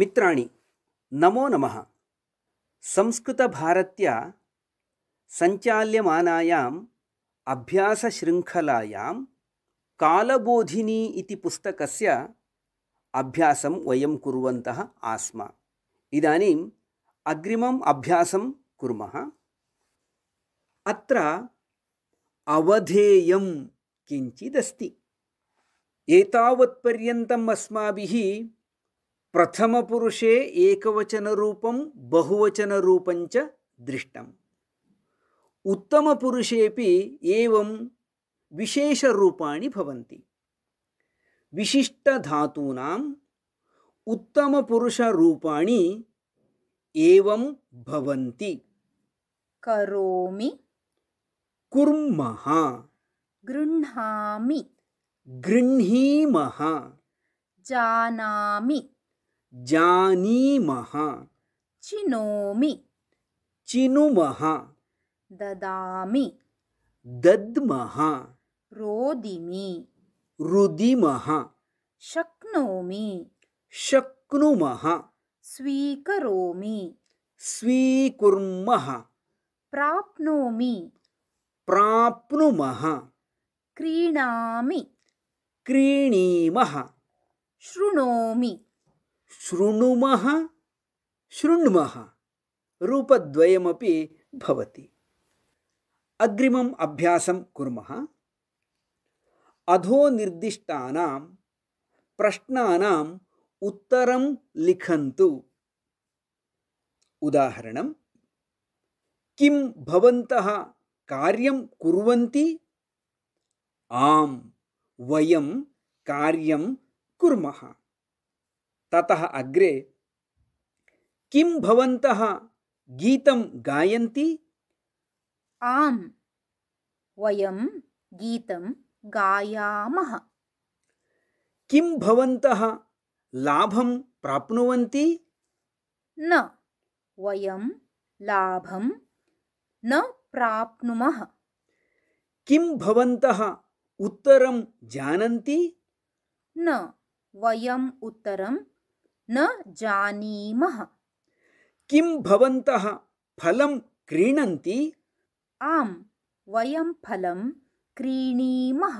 मित्राणि नमो नमः संस्कृतभारत्या सञ्चाल्यमानायाम् अभ्यासशृङ्खलायां कालबोधिनी इति पुस्तकस्य अभ्यासं वयं कुर्वन्तः आस्म इदानीम् अग्रिमम् अभ्यासं कुर्मः अत्र अवधेयं किञ्चिदस्ति एतावत्पर्यन्तम् अस्माभिः प्रथमपुरुषे एकवचनरूपं बहुवचनरूपञ्च दृष्टम् उत्तमपुरुषेपि एवं विशेषरूपाणि भवन्ति विशिष्टधातूनाम् उत्तमपुरुषरूपाणि एवं भवन्ति करोमि कुर्मः गृह्णामि गृह्णीमः जानामि जानीमः चिनोमि चिनुमः ददामि दद्मः रोदिमि रुदिमः शक्नोमि शक्नुमः स्वीकरोमि स्वीकुर्मः प्राप्नोमि प्राप्नुमः क्रीणामि क्रीणीमः शृणोमि शृणुमः शृण्मः रूपद्वयमपि भवति अग्रिमम् अभ्यासं कुर्मः अधोनिर्दिष्टानां प्रश्नानाम् उत्तरं लिखन्तु उदाहरणं किं भवन्तः कार्यं कुर्वन्ति आं वयं कार्यं कुर्मः ततः अग्रे किं भवन्तः गीतं गायन्ति आम् वयं गीतं गायामः किं भवन्तः लाभं प्राप्नुवन्ति न वयं लाभं न प्राप्नुमः किं भवन्तः उत्तरं जानन्ति न वयम् उत्तरं न जानीमः किं भवन्तः फलं क्रीणन्ति आम् वयं फलं क्रीणीमः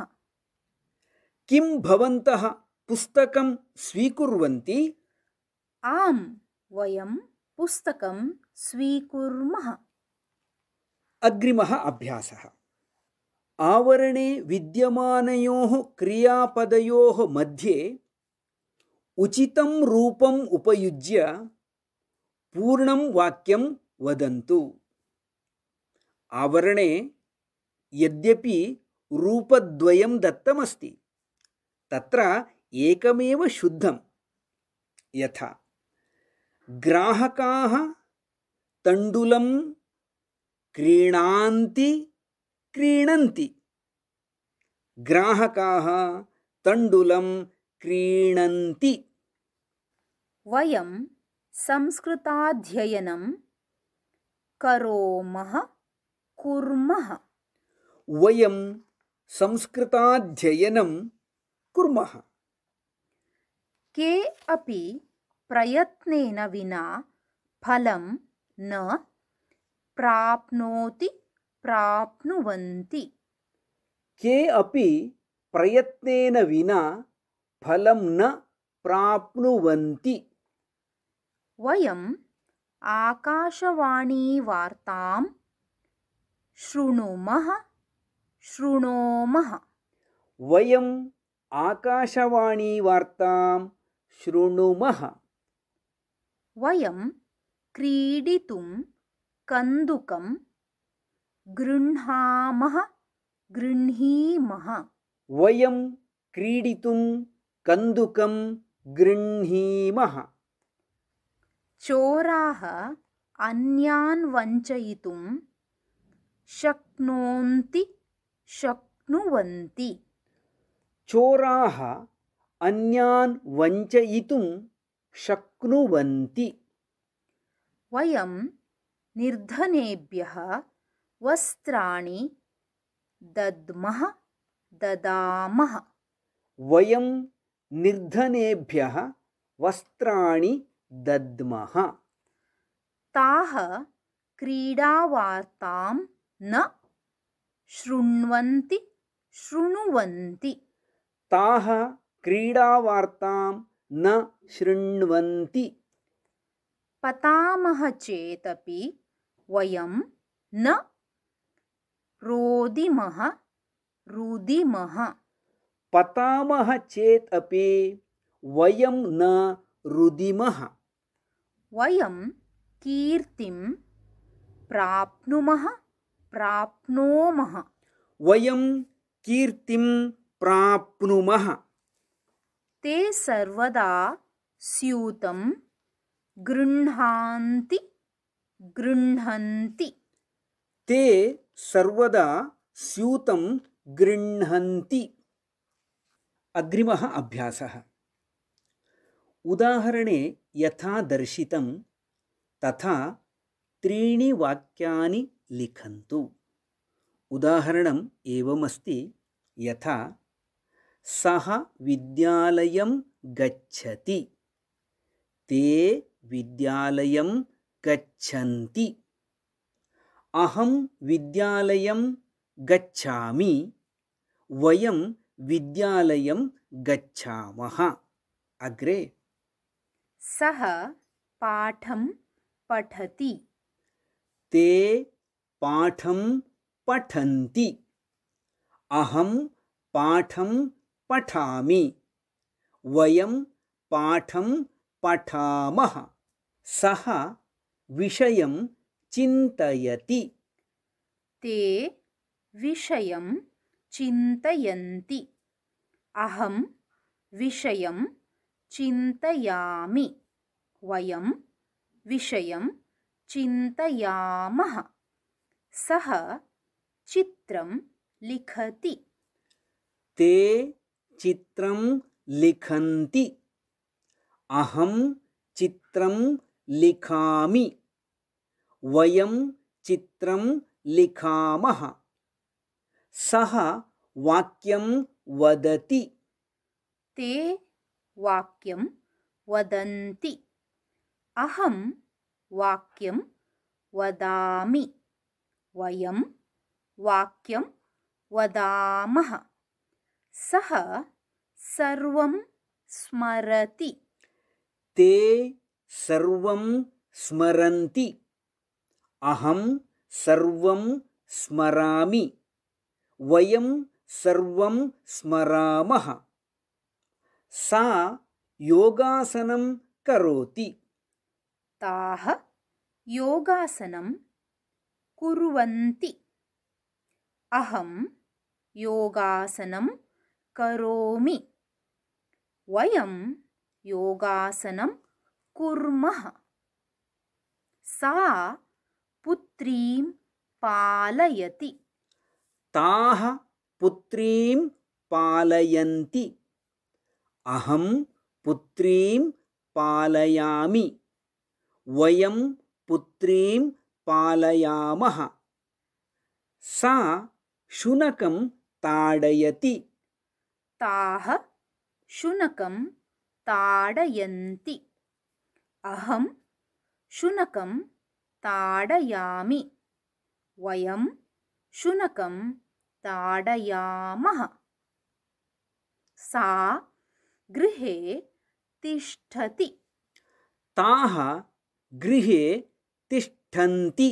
किं भवन्तः पुस्तकं स्वीकुर्वन्ति आम् वयं पुस्तकं स्वीकुर्मः अग्रिमः अभ्यासः आवरणे विद्यमानयोः क्रियापदयोः मध्ये उचितं रूपम् उपयुज्य पूर्णं वाक्यं वदन्तु आवरणे यद्यपि रूपद्वयं दत्तमस्ति तत्र एकमेव शुद्धं यथा ग्राहकाः तण्डुलं क्रीणान्ति क्रीणन्ति ग्राहकाः तण्डुलं क्रीणन्ति वयं संस्कृताध्ययनं करोमः कुर्मः वयं संस्कृताध्ययनं कुर्मः के अपि प्रयत्नेन विना फलं न प्राप्नोति प्राप्नुवन्ति के अपि प्रयत्नेन विना फलं न प्राप्नुवन्ति वयम् आकाशवाणीवार्तां शृणुमः शृणोमः वयम् आकाशवाणीवार्तां शृणुमः वयं क्रीडितुं कन्दुकं गृह्णामः गृह्णीमः वयं क्रीडितुं कन्दुकं गृह्णीमः चोराः अन्यान् वञ्चयितुं शक्नोन्ति शक्नुवन्ति चोराः अन्यान् वञ्चयितुं शक्नुवन्ति वयं निर्धनेभ्यः वस्त्राणि दद्मः ददामः वयं निर्धनेभ्यः वस्त्राणि दद्मः ताः क्रीडावार्तां न शृण्वन्ति श्रुण्वन्ति ताः क्रीडावार्तां न शृण्वन्ति पतामः चेदपि वयं न रोदिमः रुदिमः पठामः चेत् अपि वयं न रुदिमः वयं कीर्तिं प्राप्नुमः प्राप्नुमः वयं कीर्तिं प्राप्नुमः ते सर्वदा स्यूतं गृह्णान्ति गृह्णन्ति ते सर्वदा स्यूतं गृह्णन्ति अग्रिमः अभ्यासः उदाहरणे यथा दर्शितं तथा त्रीणि वाक्यानि लिखन्तु उदाहरणम् एवमस्ति यथा सः विद्यालयं गच्छति ते विद्यालयं गच्छन्ति अहं विद्यालयं गच्छामि वयं विद्यालयं गच्छामः अग्रे सः पाठं पठति ते पाठं पठन्ति अहं पाठं पठामि वयं पाठं पठामः सः विषयं चिन्तयति ते विषयं चिन्तयन्ति अहं विषयं चिन्तयामि वयं विषयं चिन्तयामः सः चित्रं लिखति ते चित्रं लिखन्ति अहं चित्रं लिखामि वयं चित्रं लिखामः सः वाक्यं वदति ते वाक्यं वदन्ति अहं वाक्यं वदामि वयं वाक्यं वदामः सः सर्वं स्मरति ते सर्वं स्मरन्ति अहं सर्वं स्मरामि वयं सर्वं स्मरामः सा योगासनं करोति ताः योगासनं कुर्वन्ति अहं योगासनं करोमि वयं योगासनं कुर्मः सा पुत्रीं पालयति ताः पुत्रीं पालयन्ति अहं पुत्रीं पालयामि वयं पुत्रीं पालयामः सा शुनकं ताडयति ताः शुनकं ताडयन्ति अहं शुनकं ताडयामि वयं शुनकं सा गृहे तिष्ठति ताः गृहे तिष्ठन्ति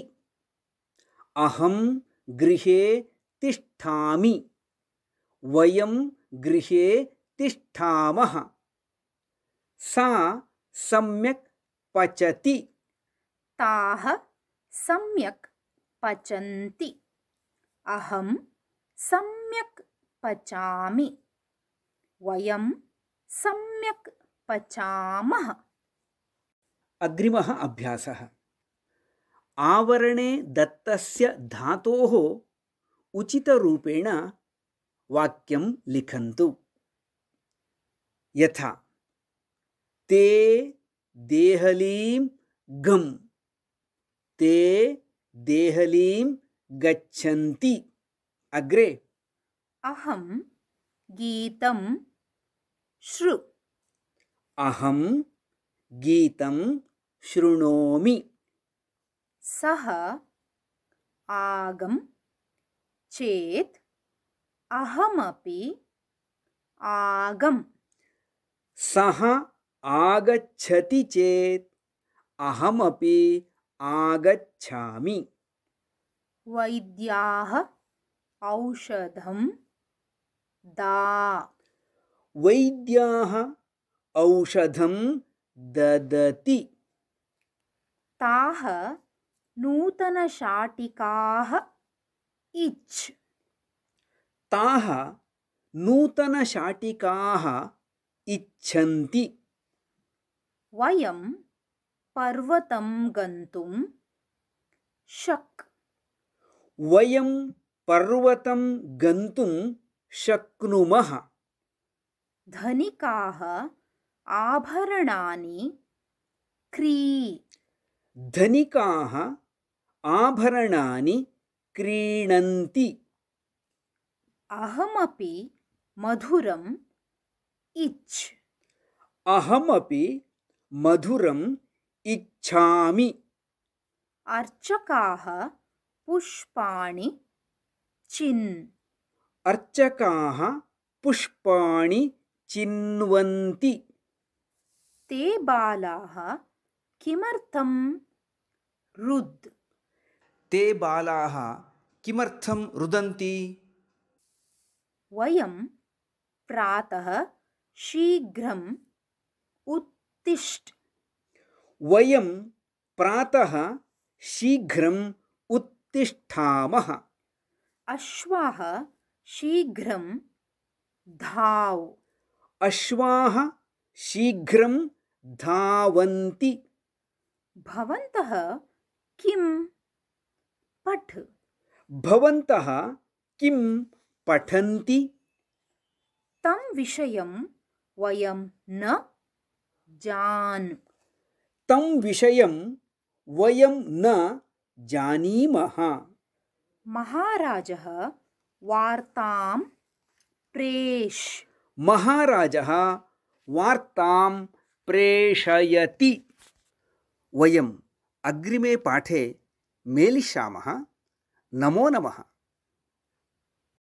वयं गृहे तिष्ठामः सा सम्यक् पचति ताः सम्यक् पचन्ति अहं पचामि वयं सम्यक् पचामः अग्रिमः अभ्यासः आवरणे दत्तस्य धातोः उचितरूपेण वाक्यं लिखन्तु यथा ते देहलीं गम् ते देहलीं गच्छन्ति अग्रे अहं गीतं श्रु अहं गीतं शृणोमि सः आगं चेत् अहमपि आगम् सः आगच्छति चेत् अहमपि आगच्छामि वैद्याः औषधं दा वैद्याः औषधं ददति ताः नूतनशाटिकाः इच् ताः नूतनशाटिकाः इच्छन्ति वयं पर्वतं गन्तुं शक् वयं पर्वतं गन्तुं शक्नुमः धनिकाः आभरणानि क्री धनिकाः आभरणानि क्रीणन्ति अहमपि मधुरम् इच्छ अहमपि मधुरम् इच्छामि अर्चकाः पुष्पाणि चिन् अर्चकाः पुष्पाणि चिन्वन्ति ते बालाः किमर्थं रुद् ते बालाः किमर्थं रुदन्ति वयं प्रातः शीघ्रम् उत्तिष्ठ वयं प्रातः शीघ्रम् उत्तिष्ठामः धावश्वाः शीघ्रं धावन्ति भवन्तः किं पठ भवन्तः किं पठन्ति तं विषयं वयं न जानं विषयं वयं न जानीमः महाराजः वार्तां प्रेष महाराजः वार्तां प्रेषयति वयम् अग्रिमे पाठे मेलिष्यामः नमो नमः